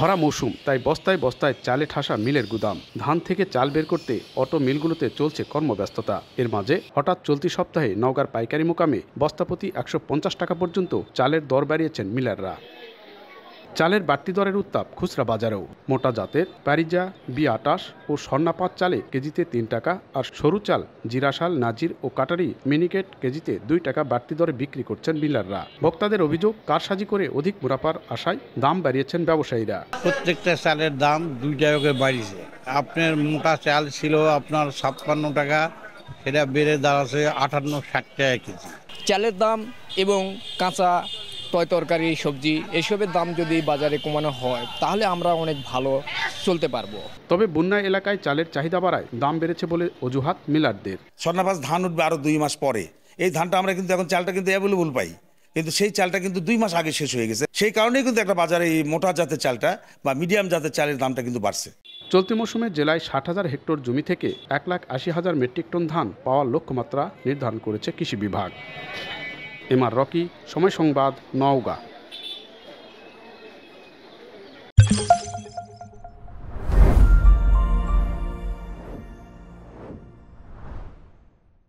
ভরা মৌসুম তাই বস্তায় বস্তায় চালে ঠাসা মিলের গুদাম ধান থেকে চাল বের করতে অটো মিলগুলোতে চলছে কর্মব্যস্ততা এর মাঝে হঠাৎ চলতি সপ্তাহে নওগাঁর পাইকারি মোকামে বস্তাপতি একশো টাকা পর্যন্ত চালের দর বাড়িয়েছেন মিলাররা চালের বাড়তি দরের উত্তাপ খুচরা বাজারেও মোটা জাতের প্যারিজা বি আটাশ ও স্বর্ণাপাত চালে কেজিতে তিন টাকা আর সরু চাল জিরাশাল নাজির ও কাটারি মিনিকেট কেজিতে দুই টাকা বাড়তি দরে বিক্রি করছেন বিলাররা ভোক্তাদের অভিযোগ কারসাজি করে অধিক মুরাপার আশায় দাম বাড়িয়েছেন ব্যবসায়ীরা প্রত্যেকটা চালের দাম দুই টাকা বাড়িয়েছে আপনার মোটা চাল ছিল আপনার ছাপ্পান্ন টাকা সেটা বেড়ে দাঁড়াচ্ছে আটান্ন ষাট টাকা কেজি চালের দাম এবং কাঁচা তয় তরকারি সবজি এসবের দাম যদি বাজারে কমানো হয় তাহলে আমরা অনেক ভালো চলতে পারবো তবে বন্যা এলাকায় চালের চাহিদা বাড়ায় দাম বেড়েছে বলে অজুহাত মিলারদের স্বর্ণাভাস ধান উঠবে আরও দুই মাস পরে এই ধানটা আমরা কিন্তু এখন চালটা কিন্তু অ্যাভেলেবল পাই কিন্তু সেই চালটা কিন্তু দুই মাস আগে শেষ হয়ে গেছে সেই কারণেই কিন্তু একটা বাজারে এই মোটা জাতের চালটা বা মিডিয়াম জাতের চালের দামটা কিন্তু বাড়ছে চলতি মৌসুমে জেলায় ষাট হাজার হেক্টর জমি থেকে এক লাখ আশি হাজার মেট্রিক টন ধান পাওয়ার লক্ষ্যমাত্রা নির্ধারণ করেছে কৃষি বিভাগ এম আর রকি সময় সংবাদ নওগাঁ